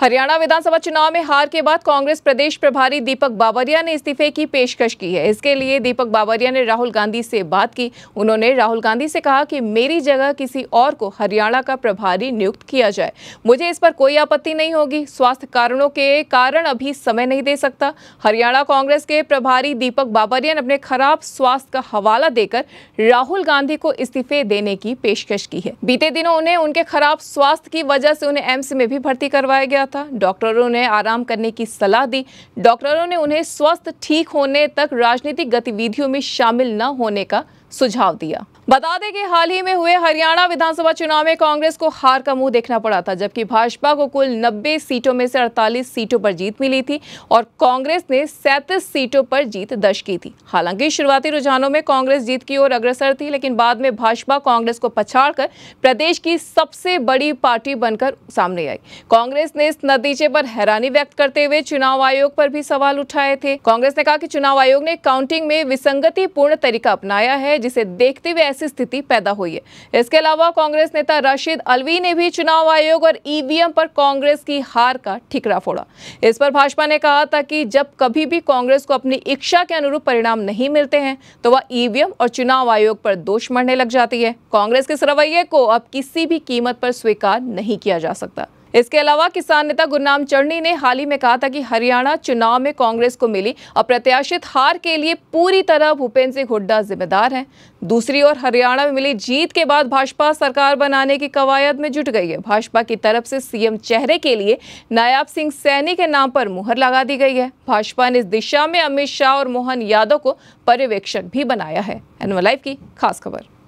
हरियाणा विधानसभा चुनाव में हार के बाद कांग्रेस प्रदेश प्रभारी दीपक बावरिया ने इस्तीफे की पेशकश की है इसके लिए दीपक बावरिया ने राहुल गांधी से बात की उन्होंने राहुल गांधी से कहा कि मेरी जगह किसी और को हरियाणा का प्रभारी नियुक्त किया जाए मुझे इस पर कोई आपत्ति नहीं होगी स्वास्थ्य कारणों के कारण अभी समय नहीं दे सकता हरियाणा कांग्रेस के प्रभारी दीपक बाबरिया ने अपने खराब स्वास्थ्य का हवाला देकर राहुल गांधी को इस्तीफे देने की पेशकश की है बीते दिनों उन्हें उनके खराब स्वास्थ्य की वजह से उन्हें एम्स में भी भर्ती करवाया गया था डॉक्टरों ने आराम करने की सलाह दी डॉक्टरों ने उन्हें स्वस्थ ठीक होने तक राजनीतिक गतिविधियों में शामिल न होने का सुझाव दिया बता दें कि हाल ही में हुए हरियाणा विधानसभा चुनाव में कांग्रेस को हार का मुंह देखना पड़ा था जबकि भाजपा को कुल 90 सीटों में से 48 सीटों पर जीत मिली थी और कांग्रेस ने 37 सीटों पर जीत दर्ज की थी हालांकि शुरुआती रुझानों में कांग्रेस जीत की ओर अग्रसर थी लेकिन बाद में भाजपा कांग्रेस को पछाड़ कर प्रदेश की सबसे बड़ी पार्टी बनकर सामने आई कांग्रेस ने इस नतीजे पर हैरानी व्यक्त करते हुए चुनाव आयोग पर भी सवाल उठाए थे कांग्रेस ने कहा कि चुनाव आयोग ने काउंटिंग में विसंगतिपूर्ण तरीका अपनाया है जिसे देखते हुए जैसी स्थिति पैदा हुई है इसके अलावा कांग्रेस नेता राशिद अलवी ने भी चुनाव आयोग और ईवीएम पर कांग्रेस की हार का ठिकरा फोड़ा इस पर भाजपा ने कहा था कि जब कभी भी कांग्रेस को अपनी इच्छा के अनुरूप परिणाम नहीं मिलते हैं तो वह ईवीएम और चुनाव आयोग पर दोष मढ़ने लग जाती है कांग्रेस के इस रवैये को अब किसी भी कीमत पर स्वीकार नहीं किया जा सकता इसके अलावा किसान नेता गुरनाम चढ़नी ने हाल ही में कहा था कि हरियाणा चुनाव में कांग्रेस को मिली अप्रत्याशित हार के लिए पूरी तरह भूपेंद्र सिंह हुड्डा जिम्मेदार हैं दूसरी ओर हरियाणा में मिली जीत के बाद भाजपा सरकार बनाने की कवायद में जुट गई है भाजपा की तरफ से सीएम चेहरे के लिए नायाब सिंह सैनी के नाम पर मुहर लगा दी गई है भाजपा ने इस दिशा में अमित शाह और मोहन यादव को पर्यवेक्षक भी बनाया है एनवल की खास खबर